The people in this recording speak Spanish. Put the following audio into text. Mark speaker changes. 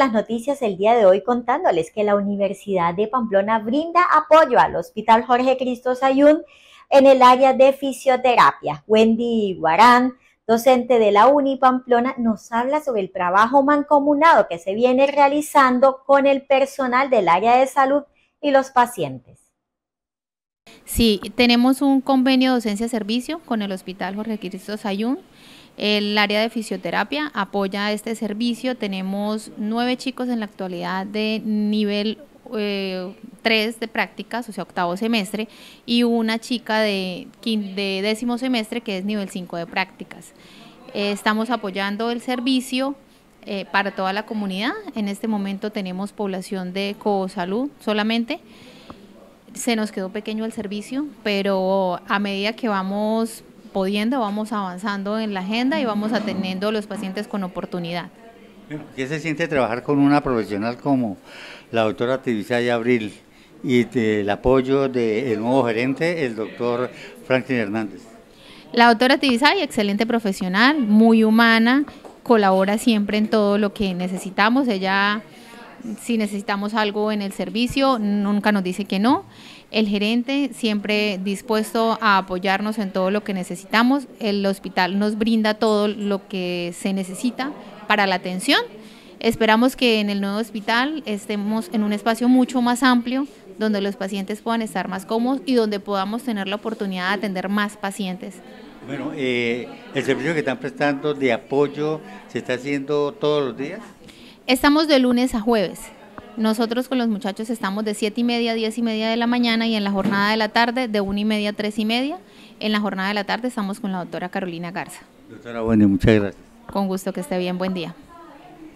Speaker 1: las noticias el día de hoy contándoles que la Universidad de Pamplona brinda apoyo al Hospital Jorge Cristo Sayún en el área de fisioterapia. Wendy Guarán, docente de la Uni Pamplona, nos habla sobre el trabajo mancomunado que se viene realizando con el personal del área de salud y los pacientes.
Speaker 2: Sí, tenemos un convenio de docencia-servicio con el Hospital Jorge Cristo Sayún el área de fisioterapia apoya este servicio. Tenemos nueve chicos en la actualidad de nivel 3 eh, de prácticas, o sea, octavo semestre, y una chica de, de décimo semestre que es nivel 5 de prácticas. Eh, estamos apoyando el servicio eh, para toda la comunidad. En este momento tenemos población de co-salud solamente. Se nos quedó pequeño el servicio, pero a medida que vamos podiendo, vamos avanzando en la agenda y vamos atendiendo a los pacientes con oportunidad.
Speaker 3: ¿Qué se siente trabajar con una profesional como la doctora Tivisay Abril y el apoyo del nuevo gerente, el doctor Franklin Hernández?
Speaker 2: La doctora Tibisay, excelente profesional, muy humana, colabora siempre en todo lo que necesitamos. Ella si necesitamos algo en el servicio, nunca nos dice que no. El gerente siempre dispuesto a apoyarnos en todo lo que necesitamos. El hospital nos brinda todo lo que se necesita para la atención. Esperamos que en el nuevo hospital estemos en un espacio mucho más amplio, donde los pacientes puedan estar más cómodos y donde podamos tener la oportunidad de atender más pacientes.
Speaker 3: Bueno, eh, el servicio que están prestando de apoyo se está haciendo todos los días.
Speaker 2: Estamos de lunes a jueves. Nosotros con los muchachos estamos de 7 y media a 10 y media de la mañana y en la jornada de la tarde de 1 y media a 3 y media. En la jornada de la tarde estamos con la doctora Carolina Garza.
Speaker 3: Doctora, bueno, muchas gracias.
Speaker 2: Con gusto, que esté bien, buen día.